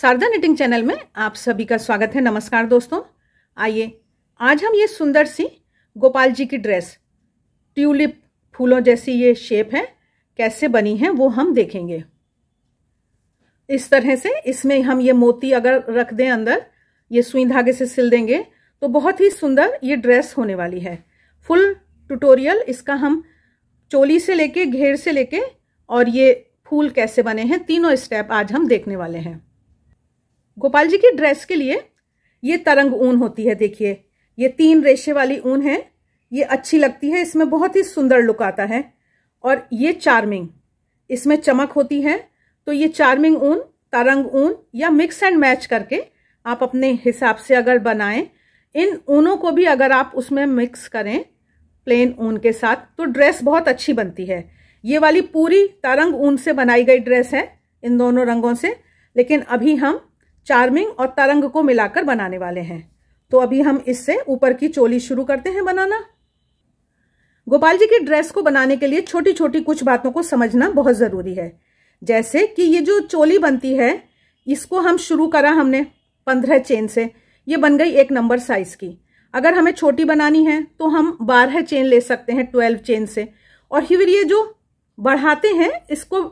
Sharda knitting channel में आप सभी का स्वागत है नमस्कार दोस्तों आइए आज हम ये सुंदर सी गोपाल जी की ड्रेस ट्यूलिप फूलों जैसी ये शेप है कैसे बनी है वो हम देखेंगे इस तरह से इसमें हम ये मोती अगर रख दें अंदर ये सुई धागे से सिल देंगे तो बहुत ही सुंदर ये ड्रेस होने वाली है फुल ट्यूटोरियल इसका हम चोली से लेके घेर से लेके और ये फूल कैसे बने हैं तीनों स्टेप आज हम देखने वाले हैं गोपाल जी की ड्रेस के लिए ये तरंग ऊन होती है देखिए ये तीन रेशे वाली ऊन है ये अच्छी लगती है इसमें बहुत ही सुंदर लुक आता है और ये चार्मिंग इसमें चमक होती है तो ये चार्मिंग ऊन तरंग ऊन या मिक्स एंड मैच करके आप अपने हिसाब से अगर बनाएं इन ऊनों को भी अगर आप उसमें मिक्स करें प्लेन ऊन के साथ तो ड्रेस बहुत अच्छी बनती है ये वाली पूरी तरंग ऊन से बनाई गई ड्रेस है इन दोनों रंगों से लेकिन अभी हम चार्मिंग और तरंग को मिलाकर बनाने वाले हैं तो अभी हम इससे ऊपर की चोली शुरू करते हैं बनाना गोपाल जी की ड्रेस को बनाने के लिए छोटी छोटी कुछ बातों को समझना बहुत ज़रूरी है जैसे कि ये जो चोली बनती है इसको हम शुरू करा हमने पंद्रह चेन से ये बन गई एक नंबर साइज़ की अगर हमें छोटी बनानी है तो हम बारह चेन ले सकते हैं ट्वेल्व चेन से और फिर ये जो बढ़ाते हैं इसको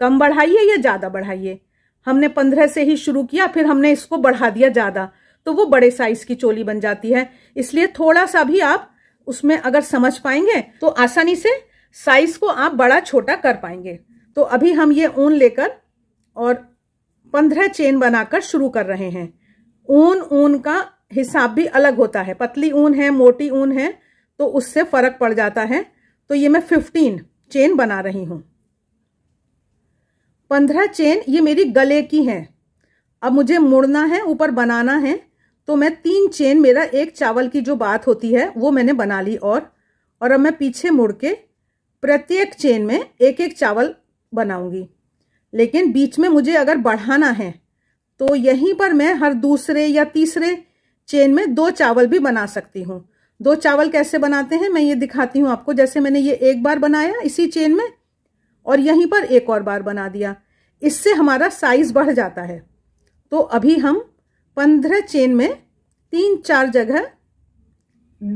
कम बढ़ाइए या ज़्यादा बढ़ाइए हमने पंद्रह से ही शुरू किया फिर हमने इसको बढ़ा दिया ज़्यादा तो वो बड़े साइज की चोली बन जाती है इसलिए थोड़ा सा भी आप उसमें अगर समझ पाएंगे तो आसानी से साइज को आप बड़ा छोटा कर पाएंगे तो अभी हम ये ऊन लेकर और पंद्रह चेन बनाकर शुरू कर रहे हैं ऊन ऊन का हिसाब भी अलग होता है पतली ऊन है मोटी ऊन है तो उससे फर्क पड़ जाता है तो ये मैं फिफ्टीन चेन बना रही हूँ पंद्रह चेन ये मेरी गले की हैं अब मुझे मुड़ना है ऊपर बनाना है तो मैं तीन चेन मेरा एक चावल की जो बात होती है वो मैंने बना ली और और अब मैं पीछे मुड़ के प्रत्येक चेन में एक एक चावल बनाऊंगी लेकिन बीच में मुझे अगर बढ़ाना है तो यहीं पर मैं हर दूसरे या तीसरे चेन में दो चावल भी बना सकती हूँ दो चावल कैसे बनाते हैं मैं ये दिखाती हूँ आपको जैसे मैंने ये एक बार बनाया इसी चेन में और यहीं पर एक और बार बना दिया इससे हमारा साइज बढ़ जाता है तो अभी हम पंद्रह चेन में तीन चार जगह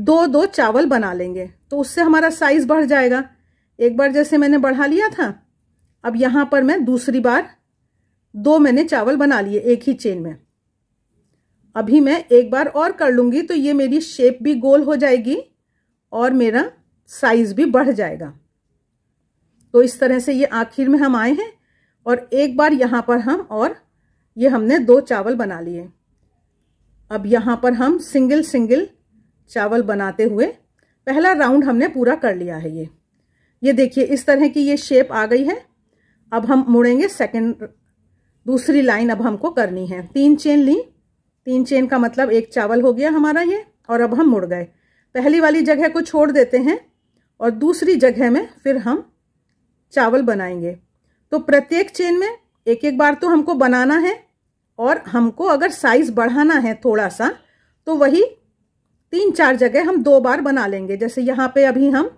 दो दो चावल बना लेंगे तो उससे हमारा साइज बढ़ जाएगा एक बार जैसे मैंने बढ़ा लिया था अब यहाँ पर मैं दूसरी बार दो मैंने चावल बना लिए एक ही चेन में अभी मैं एक बार और कर लूँगी तो ये मेरी शेप भी गोल हो जाएगी और मेरा साइज भी बढ़ जाएगा तो इस तरह से ये आखिर में हम आए हैं और एक बार यहाँ पर हम और ये हमने दो चावल बना लिए अब यहाँ पर हम सिंगल सिंगल चावल बनाते हुए पहला राउंड हमने पूरा कर लिया है ये ये देखिए इस तरह की ये शेप आ गई है अब हम मुड़ेंगे सेकंड दूसरी लाइन अब हमको करनी है तीन चेन ली तीन चेन का मतलब एक चावल हो गया हमारा ये और अब हम मुड़ गए पहली वाली जगह को छोड़ देते हैं और दूसरी जगह में फिर हम चावल बनाएंगे तो प्रत्येक चेन में एक एक बार तो हमको बनाना है और हमको अगर साइज़ बढ़ाना है थोड़ा सा तो वही तीन चार जगह हम दो बार बना लेंगे जैसे यहाँ पे अभी हम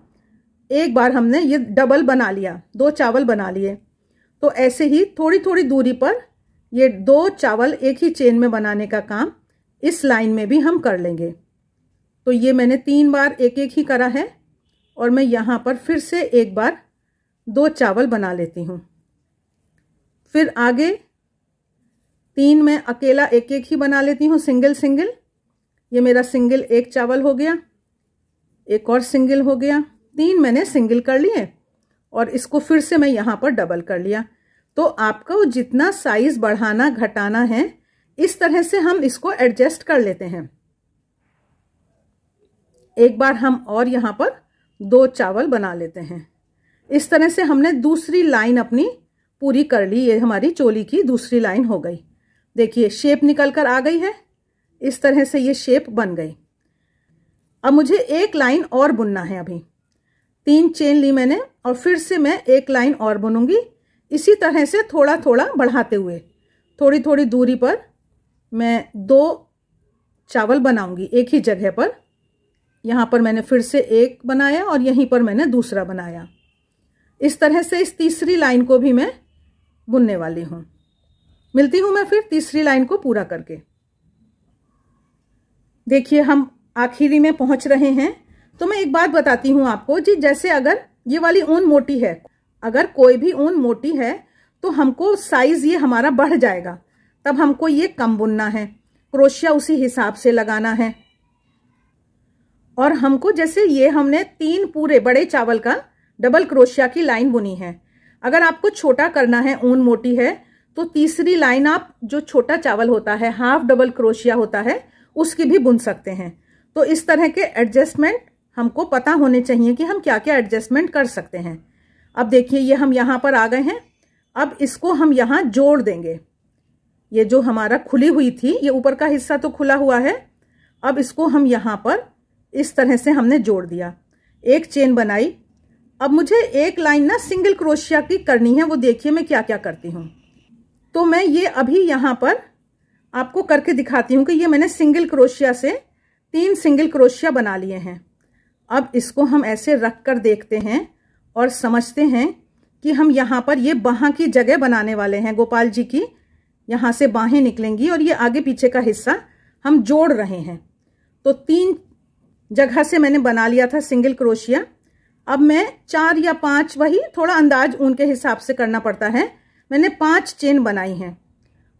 एक बार हमने ये डबल बना लिया दो चावल बना लिए तो ऐसे ही थोड़ी थोड़ी दूरी पर ये दो चावल एक ही चेन में बनाने का काम इस लाइन में भी हम कर लेंगे तो ये मैंने तीन बार एक एक ही करा है और मैं यहाँ पर फिर से एक बार दो चावल बना लेती हूँ फिर आगे तीन मैं अकेला एक एक ही बना लेती हूँ सिंगल सिंगल ये मेरा सिंगल एक चावल हो गया एक और सिंगल हो गया तीन मैंने सिंगल कर लिए और इसको फिर से मैं यहाँ पर डबल कर लिया तो आपको जितना साइज़ बढ़ाना घटाना है इस तरह से हम इसको एडजस्ट कर लेते हैं एक बार हम और यहाँ पर दो चावल बना लेते हैं इस तरह से हमने दूसरी लाइन अपनी पूरी कर ली ये हमारी चोली की दूसरी लाइन हो गई देखिए शेप निकल कर आ गई है इस तरह से ये शेप बन गई अब मुझे एक लाइन और बुनना है अभी तीन चेन ली मैंने और फिर से मैं एक लाइन और बुनूंगी इसी तरह से थोड़ा थोड़ा बढ़ाते हुए थोड़ी थोड़ी दूरी पर मैं दो चावल बनाऊंगी एक ही जगह पर यहाँ पर मैंने फिर से एक बनाया और यहीं पर मैंने दूसरा बनाया इस तरह से इस तीसरी लाइन को भी मैं बुनने वाली हूँ मिलती हूँ मैं फिर तीसरी लाइन को पूरा करके देखिए हम आखिरी में पहुंच रहे हैं तो मैं एक बात बताती हूँ आपको जी जैसे अगर ये वाली ऊन मोटी है अगर कोई भी ऊन मोटी है तो हमको साइज ये हमारा बढ़ जाएगा तब हमको ये कम बुनना है क्रोशिया उसी हिसाब से लगाना है और हमको जैसे ये हमने तीन पूरे बड़े चावल का डबल क्रोशिया की लाइन बुनी है अगर आपको छोटा करना है ऊन मोटी है तो तीसरी लाइन आप जो छोटा चावल होता है हाफ डबल क्रोशिया होता है उसकी भी बुन सकते हैं तो इस तरह के एडजस्टमेंट हमको पता होने चाहिए कि हम क्या क्या एडजस्टमेंट कर सकते हैं अब देखिए ये हम यहाँ पर आ गए हैं अब इसको हम यहाँ जोड़ देंगे ये जो हमारा खुली हुई थी ये ऊपर का हिस्सा तो खुला हुआ है अब इसको हम यहाँ पर इस तरह से हमने जोड़ दिया एक चेन बनाई अब मुझे एक लाइन ना सिंगल क्रोशिया की करनी है वो देखिए मैं क्या क्या करती हूँ तो मैं ये अभी यहाँ पर आपको करके दिखाती हूँ कि ये मैंने सिंगल क्रोशिया से तीन सिंगल क्रोशिया बना लिए हैं अब इसको हम ऐसे रख कर देखते हैं और समझते हैं कि हम यहाँ पर ये बाह की जगह बनाने वाले हैं गोपाल जी की यहाँ से बाहें निकलेंगी और ये आगे पीछे का हिस्सा हम जोड़ रहे हैं तो तीन जगह से मैंने बना लिया था सिंगल क्रोशिया अब मैं चार या पांच वही थोड़ा अंदाज उनके हिसाब से करना पड़ता है मैंने पांच चेन बनाई हैं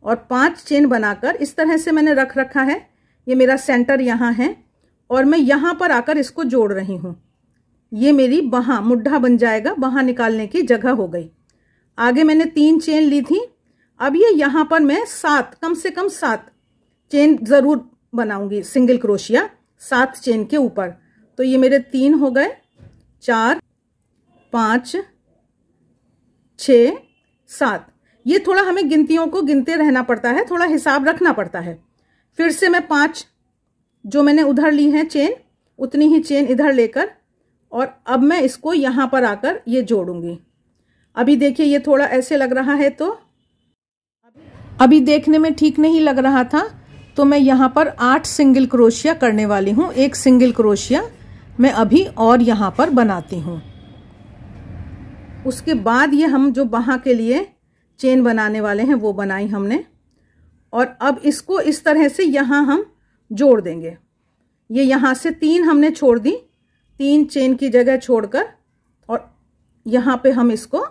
और पांच चेन बनाकर इस तरह से मैंने रख रखा है ये मेरा सेंटर यहाँ है और मैं यहाँ पर आकर इसको जोड़ रही हूँ ये मेरी बहाँ मुड्ढा बन जाएगा बहाँ निकालने की जगह हो गई आगे मैंने तीन चेन ली थी अब ये यहाँ पर मैं सात कम से कम सात चेन ज़रूर बनाऊंगी सिंगल क्रोशिया सात चेन के ऊपर तो ये मेरे तीन हो गए चार पाँच छ सात ये थोड़ा हमें गिनतियों को गिनते रहना पड़ता है थोड़ा हिसाब रखना पड़ता है फिर से मैं पाँच जो मैंने उधर ली है चेन उतनी ही चेन इधर लेकर और अब मैं इसको यहाँ पर आकर ये जोड़ूंगी अभी देखिए ये थोड़ा ऐसे लग रहा है तो अभी देखने में ठीक नहीं लग रहा था तो मैं यहाँ पर आठ सिंगल क्रोशिया करने वाली हूँ एक सिंगल क्रोशिया मैं अभी और यहाँ पर बनाती हूँ उसके बाद ये हम जो बाहा के लिए चेन बनाने वाले हैं वो बनाई हमने और अब इसको इस तरह से यहाँ हम जोड़ देंगे ये यहाँ से तीन हमने छोड़ दी तीन चेन की जगह छोड़कर और यहाँ पे हम इसको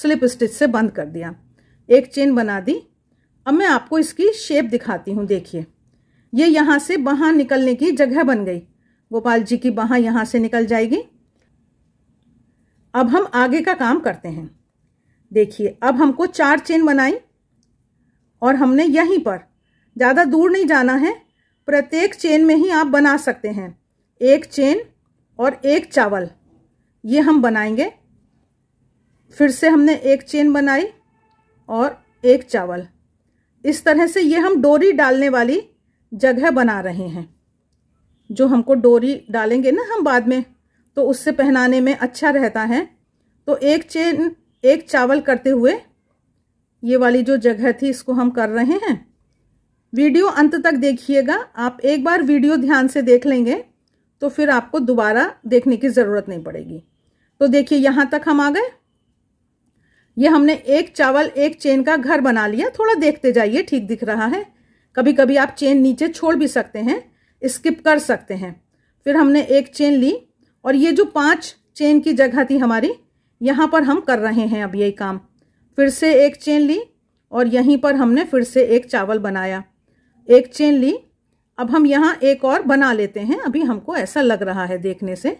स्लिप स्टिच से बंद कर दिया एक चेन बना दी अब मैं आपको इसकी शेप दिखाती हूँ देखिए ये यहाँ से बाहर निकलने की जगह बन गई गोपाल जी की बाह यहाँ से निकल जाएगी अब हम आगे का काम करते हैं देखिए अब हमको चार चेन बनाई और हमने यहीं पर ज़्यादा दूर नहीं जाना है प्रत्येक चेन में ही आप बना सकते हैं एक चेन और एक चावल ये हम बनाएंगे फिर से हमने एक चेन बनाई और एक चावल इस तरह से ये हम डोरी डालने वाली जगह बना रहे हैं जो हमको डोरी डालेंगे ना हम बाद में तो उससे पहनाने में अच्छा रहता है तो एक चेन एक चावल करते हुए ये वाली जो जगह थी इसको हम कर रहे हैं वीडियो अंत तक देखिएगा आप एक बार वीडियो ध्यान से देख लेंगे तो फिर आपको दोबारा देखने की ज़रूरत नहीं पड़ेगी तो देखिए यहाँ तक हम आ गए ये हमने एक चावल एक चेन का घर बना लिया थोड़ा देखते जाइए ठीक दिख रहा है कभी कभी आप चेन नीचे छोड़ भी सकते हैं स्किप कर सकते हैं फिर हमने एक चेन ली और ये जो पांच चेन की जगह थी हमारी यहाँ पर हम कर रहे हैं अब यही काम फिर से एक चेन ली और यहीं पर हमने फिर से एक चावल बनाया एक चेन ली अब हम यहाँ एक और बना लेते हैं अभी हमको ऐसा लग रहा है देखने से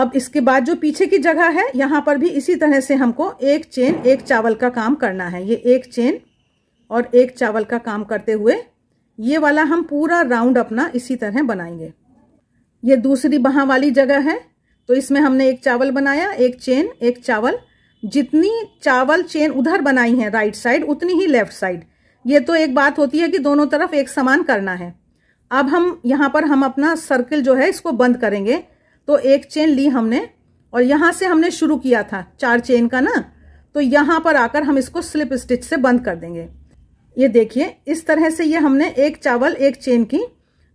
अब इसके बाद जो पीछे की जगह है यहाँ पर भी इसी तरह से हमको एक चेन एक चावल का काम करना है ये एक चेन और एक चावल का काम करते हुए ये वाला हम पूरा राउंड अपना इसी तरह बनाएंगे ये दूसरी बहा वाली जगह है तो इसमें हमने एक चावल बनाया एक चेन एक चावल जितनी चावल चेन उधर बनाई है राइट साइड उतनी ही लेफ्ट साइड ये तो एक बात होती है कि दोनों तरफ एक समान करना है अब हम यहाँ पर हम अपना सर्किल जो है इसको बंद करेंगे तो एक चेन ली हमने और यहाँ से हमने शुरू किया था चार चेन का ना तो यहाँ पर आकर हम इसको स्लिप स्टिच से बंद कर देंगे ये देखिए इस तरह से ये हमने एक चावल एक चेन की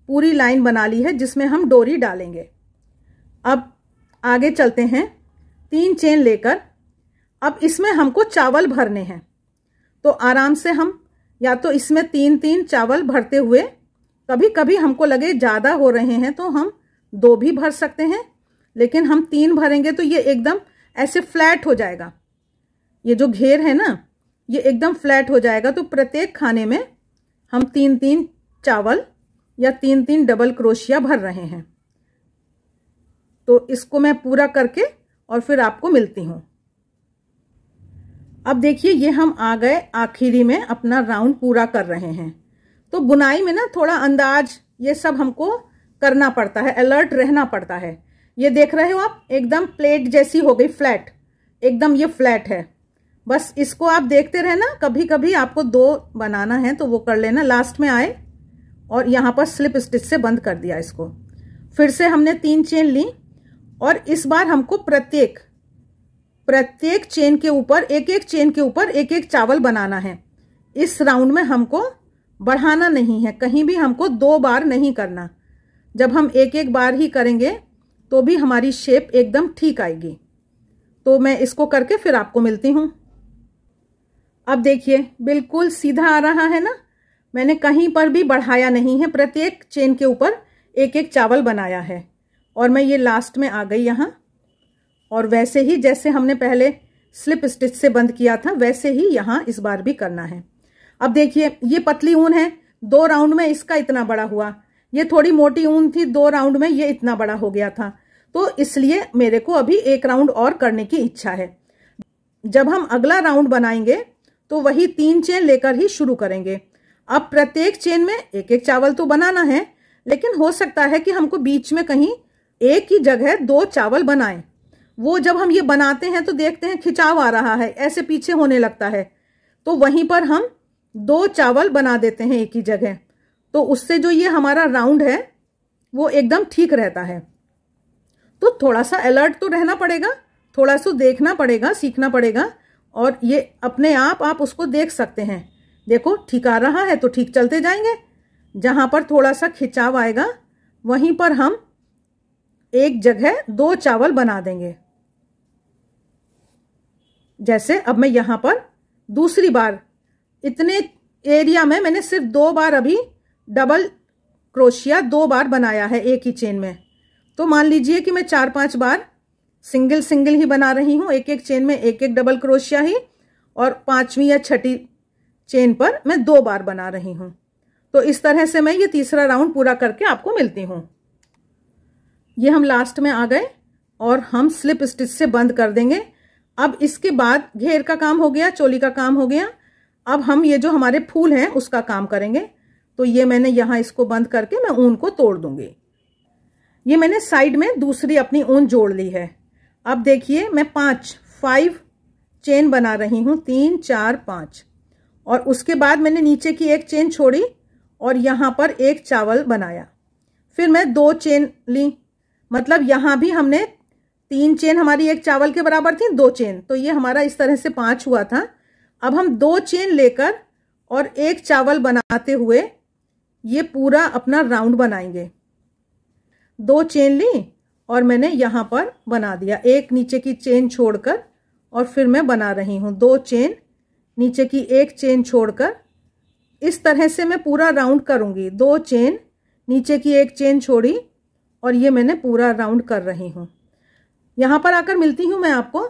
पूरी लाइन बना ली है जिसमें हम डोरी डालेंगे अब आगे चलते हैं तीन चेन लेकर अब इसमें हमको चावल भरने हैं तो आराम से हम या तो इसमें तीन तीन चावल भरते हुए कभी कभी हमको लगे ज़्यादा हो रहे हैं तो हम दो भी भर सकते हैं लेकिन हम तीन भरेंगे तो ये एकदम ऐसे फ्लैट हो जाएगा ये जो घेर है ना ये एकदम फ्लैट हो जाएगा तो प्रत्येक खाने में हम तीन तीन चावल या तीन तीन डबल क्रोशिया भर रहे हैं तो इसको मैं पूरा करके और फिर आपको मिलती हूँ अब देखिए ये हम आ गए आखिरी में अपना राउंड पूरा कर रहे हैं तो बुनाई में ना थोड़ा अंदाज ये सब हमको करना पड़ता है अलर्ट रहना पड़ता है ये देख रहे हो आप एकदम प्लेट जैसी हो गई फ्लैट एकदम ये फ्लैट है बस इसको आप देखते रहना कभी कभी आपको दो बनाना है तो वो कर लेना लास्ट में आए और यहाँ पर स्लिप स्टिच से बंद कर दिया इसको फिर से हमने तीन चेन ली और इस बार हमको प्रत्येक प्रत्येक चेन के ऊपर एक एक चेन के ऊपर एक एक चावल बनाना है इस राउंड में हमको बढ़ाना नहीं है कहीं भी हमको दो बार नहीं करना जब हम एक एक बार ही करेंगे तो भी हमारी शेप एकदम ठीक आएगी तो मैं इसको करके फिर आपको मिलती हूँ अब देखिए बिल्कुल सीधा आ रहा है ना मैंने कहीं पर भी बढ़ाया नहीं है प्रत्येक चेन के ऊपर एक एक चावल बनाया है और मैं ये लास्ट में आ गई यहाँ और वैसे ही जैसे हमने पहले स्लिप स्टिच से बंद किया था वैसे ही यहाँ इस बार भी करना है अब देखिए ये पतली ऊन है दो राउंड में इसका इतना बड़ा हुआ ये थोड़ी मोटी ऊन थी दो राउंड में ये इतना बड़ा हो गया था तो इसलिए मेरे को अभी एक राउंड और करने की इच्छा है जब हम अगला राउंड बनाएंगे तो वही तीन चेन लेकर ही शुरू करेंगे अब प्रत्येक चेन में एक एक चावल तो बनाना है लेकिन हो सकता है कि हमको बीच में कहीं एक ही जगह दो चावल बनाएं वो जब हम ये बनाते हैं तो देखते हैं खिंचाव आ रहा है ऐसे पीछे होने लगता है तो वहीं पर हम दो चावल बना देते हैं एक ही जगह तो उससे जो ये हमारा राउंड है वो एकदम ठीक रहता है तो थोड़ा सा अलर्ट तो रहना पड़ेगा थोड़ा सा देखना पड़ेगा सीखना पड़ेगा और ये अपने आप आप उसको देख सकते हैं देखो ठीक आ रहा है तो ठीक चलते जाएंगे जहाँ पर थोड़ा सा खिंचाव आएगा वहीं पर हम एक जगह दो चावल बना देंगे जैसे अब मैं यहाँ पर दूसरी बार इतने एरिया में मैंने सिर्फ दो बार अभी डबल क्रोशिया दो बार बनाया है एक ही चेन में तो मान लीजिए कि मैं चार पांच बार सिंगल सिंगल ही बना रही हूँ एक एक चेन में एक एक डबल क्रोशिया ही और पांचवी या छठी चेन पर मैं दो बार बना रही हूँ तो इस तरह से मैं ये तीसरा राउंड पूरा करके आपको मिलती हूँ ये हम लास्ट में आ गए और हम स्लिप स्टिच से बंद कर देंगे अब इसके बाद घेर का काम हो गया चोली का काम हो गया अब हम ये जो हमारे फूल हैं उसका काम करेंगे तो ये मैंने यहाँ इसको बंद करके मैं ऊन को तोड़ दूंगी ये मैंने साइड में दूसरी अपनी ऊन जोड़ ली है अब देखिए मैं पाँच फाइव चेन बना रही हूँ तीन चार पाँच और उसके बाद मैंने नीचे की एक चेन छोड़ी और यहाँ पर एक चावल बनाया फिर मैं दो चेन ली मतलब यहाँ भी हमने तीन चेन हमारी एक चावल के बराबर थी दो चेन तो ये हमारा इस तरह से पाँच हुआ था अब हम दो चेन लेकर और एक चावल बनाते हुए ये पूरा अपना राउंड बनाएंगे दो चेन ली और मैंने यहाँ पर बना दिया एक नीचे की चेन छोड़कर और फिर मैं बना रही हूँ दो चेन नीचे की एक चेन छोड़कर इस तरह से मैं पूरा राउंड करूँगी दो चेन नीचे की एक चेन छोड़ी और ये मैंने पूरा राउंड कर रही हूँ यहाँ पर आकर मिलती हूँ मैं आपको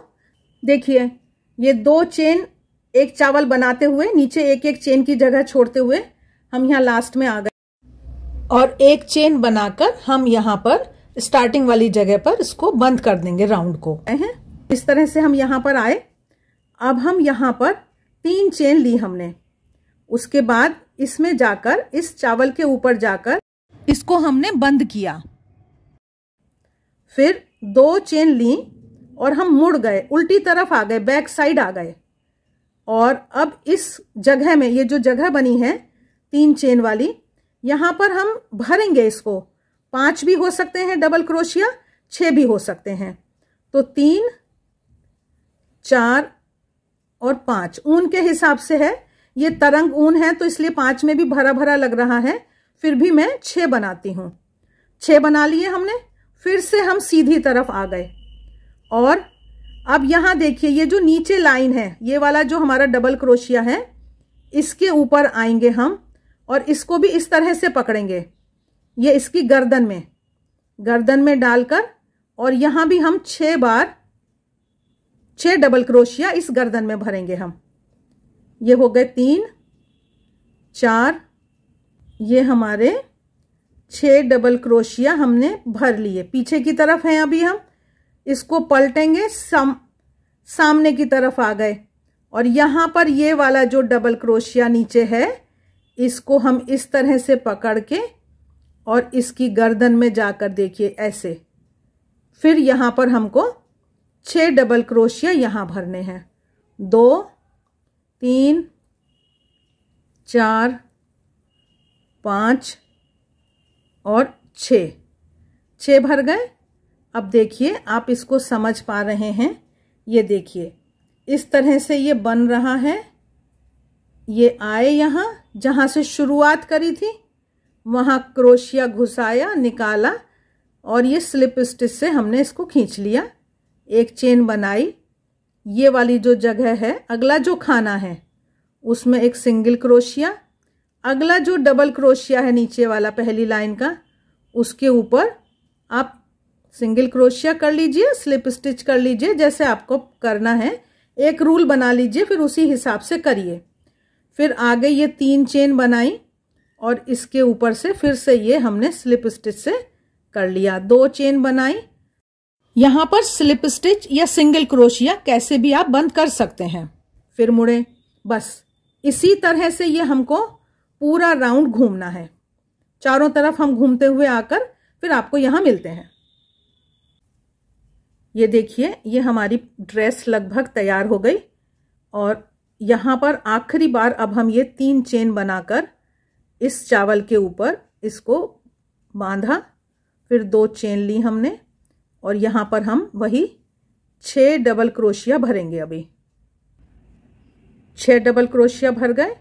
देखिए ये दो चेन एक चावल बनाते हुए नीचे एक एक चेन की जगह छोड़ते हुए हम यहाँ लास्ट में आ गए और एक चेन बनाकर हम यहाँ पर स्टार्टिंग वाली जगह पर इसको बंद कर देंगे राउंड को इस तरह से हम यहाँ पर आए अब हम यहाँ पर तीन चेन ली हमने उसके बाद इसमें जाकर इस चावल के ऊपर जाकर इसको हमने बंद किया फिर दो चेन ली और हम मुड़ गए उल्टी तरफ आ गए बैक साइड आ गए और अब इस जगह में ये जो जगह बनी है तीन चेन वाली यहाँ पर हम भरेंगे इसको पांच भी हो सकते हैं डबल क्रोशिया छः भी हो सकते हैं तो तीन चार और पाँच ऊन के हिसाब से है ये तरंग ऊन है तो इसलिए पाँच में भी भरा भरा लग रहा है फिर भी मैं छः बनाती हूँ छः बना लिए हमने फिर से हम सीधी तरफ आ गए और अब यहाँ देखिए ये जो नीचे लाइन है ये वाला जो हमारा डबल क्रोशिया है इसके ऊपर आएंगे हम और इसको भी इस तरह से पकड़ेंगे ये इसकी गर्दन में गर्दन में डालकर और यहाँ भी हम छः बार छः डबल क्रोशिया इस गर्दन में भरेंगे हम ये हो गए तीन चार ये हमारे छः डबल क्रोशिया हमने भर लिए पीछे की तरफ हैं अभी हम इसको पलटेंगे सम सामने की तरफ आ गए और यहाँ पर ये वाला जो डबल क्रोशिया नीचे है इसको हम इस तरह से पकड़ के और इसकी गर्दन में जाकर देखिए ऐसे फिर यहाँ पर हमको छः डबल क्रोशिया यहाँ भरने हैं दो तीन चार पाँच और छ छः भर गए अब देखिए आप इसको समझ पा रहे हैं ये देखिए इस तरह से ये बन रहा है ये आए यहाँ जहाँ से शुरुआत करी थी वहाँ क्रोशिया घुसाया निकाला और ये स्लिप स्टिच से हमने इसको खींच लिया एक चेन बनाई ये वाली जो जगह है अगला जो खाना है उसमें एक सिंगल क्रोशिया अगला जो डबल क्रोशिया है नीचे वाला पहली लाइन का उसके ऊपर आप सिंगल क्रोशिया कर लीजिए स्लिप स्टिच कर लीजिए जैसे आपको करना है एक रूल बना लीजिए फिर उसी हिसाब से करिए फिर आगे ये तीन चेन बनाई और इसके ऊपर से फिर से ये हमने स्लिप स्टिच से कर लिया दो चेन बनाई यहाँ पर स्लिप स्टिच या सिंगल क्रोशिया कैसे भी आप बंद कर सकते हैं फिर मुड़े बस इसी तरह से ये हमको पूरा राउंड घूमना है चारों तरफ हम घूमते हुए आकर फिर आपको यहाँ मिलते हैं ये देखिए ये हमारी ड्रेस लगभग तैयार हो गई और यहाँ पर आखिरी बार अब हम ये तीन चेन बनाकर इस चावल के ऊपर इसको बांधा फिर दो चेन ली हमने और यहाँ पर हम वही छः डबल क्रोशिया भरेंगे अभी छः डबल क्रोशिया भर गए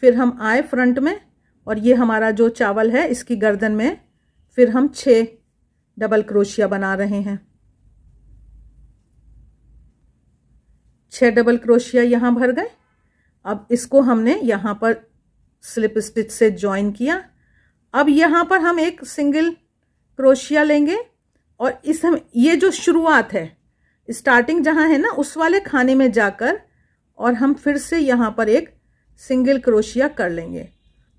फिर हम आए फ्रंट में और ये हमारा जो चावल है इसकी गर्दन में फिर हम छः डबल क्रोशिया बना रहे हैं छः डबल क्रोशिया यहाँ भर गए अब इसको हमने यहाँ पर स्लिप स्टिच से ज्वाइन किया अब यहाँ पर हम एक सिंगल क्रोशिया लेंगे और इस हम ये जो शुरुआत है स्टार्टिंग जहाँ है ना उस वाले खाने में जाकर और हम फिर से यहाँ पर एक सिंगल क्रोशिया कर लेंगे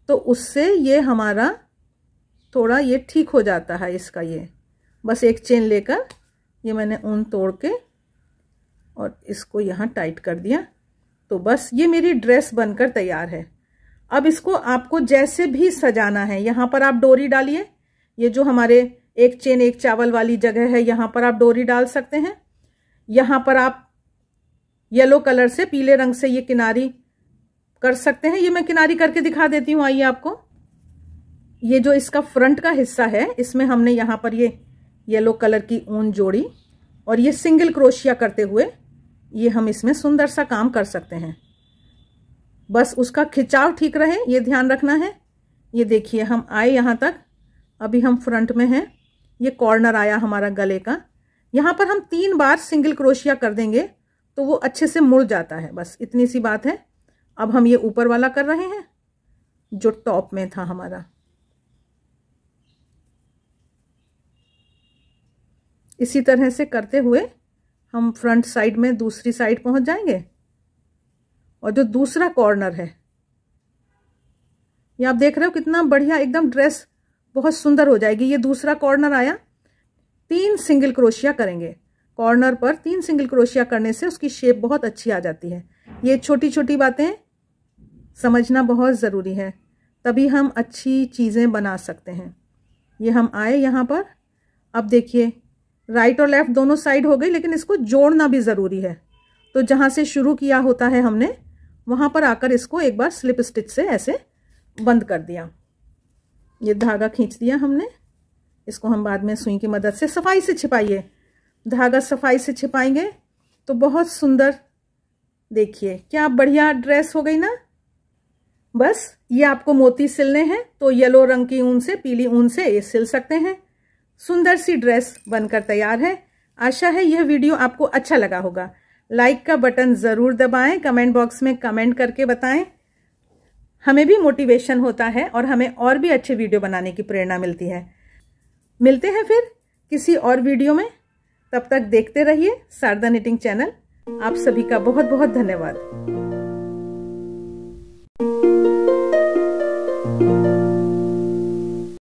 तो उससे ये हमारा थोड़ा ये ठीक हो जाता है इसका ये बस एक चेन लेकर ये मैंने ऊन तोड़ के और इसको यहाँ टाइट कर दिया तो बस ये मेरी ड्रेस बनकर तैयार है अब इसको आपको जैसे भी सजाना है यहाँ पर आप डोरी डालिए ये जो हमारे एक चेन एक चावल वाली जगह है यहाँ पर आप डोरी डाल सकते हैं यहाँ पर आप येलो कलर से पीले रंग से ये किनारी कर सकते हैं ये मैं किनारी करके दिखा देती हूँ आइए आपको ये जो इसका फ्रंट का हिस्सा है इसमें हमने यहाँ पर ये येलो कलर की ऊन जोड़ी और ये सिंगल क्रोशिया करते हुए ये हम इसमें सुंदर सा काम कर सकते हैं बस उसका खिंचाव ठीक रहे ये ध्यान रखना है ये देखिए हम आए यहाँ तक अभी हम फ्रंट में हैं ये कॉर्नर आया हमारा गले का यहाँ पर हम तीन बार सिंगल क्रोशिया कर देंगे तो वो अच्छे से मुड़ जाता है बस इतनी सी बात है अब हम ये ऊपर वाला कर रहे हैं जो टॉप में था हमारा इसी तरह से करते हुए हम फ्रंट साइड में दूसरी साइड पहुंच जाएंगे और जो दूसरा कॉर्नर है ये आप देख रहे हो कितना बढ़िया एकदम ड्रेस बहुत सुंदर हो जाएगी ये दूसरा कॉर्नर आया तीन सिंगल क्रोशिया करेंगे कॉर्नर पर तीन सिंगल क्रोशिया करने से उसकी शेप बहुत अच्छी आ जाती है ये छोटी छोटी बातें समझना बहुत ज़रूरी है तभी हम अच्छी चीज़ें बना सकते हैं ये हम आए यहाँ पर अब देखिए राइट और लेफ़्ट दोनों साइड हो गई लेकिन इसको जोड़ना भी ज़रूरी है तो जहाँ से शुरू किया होता है हमने वहाँ पर आकर इसको एक बार स्लिप स्टिच से ऐसे बंद कर दिया ये धागा खींच दिया हमने इसको हम बाद में सुई की मदद से सफाई से छिपाइए धागा सफाई से छिपाएंगे तो बहुत सुंदर देखिए क्या बढ़िया ड्रेस हो गई ना बस ये आपको मोती सिलने हैं तो येलो रंग की ऊन से पीली ऊन से ये सिल सकते हैं सुंदर सी ड्रेस बनकर तैयार है आशा है यह वीडियो आपको अच्छा लगा होगा लाइक का बटन ज़रूर दबाएं कमेंट बॉक्स में कमेंट करके बताएं हमें भी मोटिवेशन होता है और हमें और भी अच्छे वीडियो बनाने की प्रेरणा मिलती है मिलते हैं फिर किसी और वीडियो में तब तक देखते रहिए शारदा निटिंग चैनल आप सभी का बहुत बहुत धन्यवाद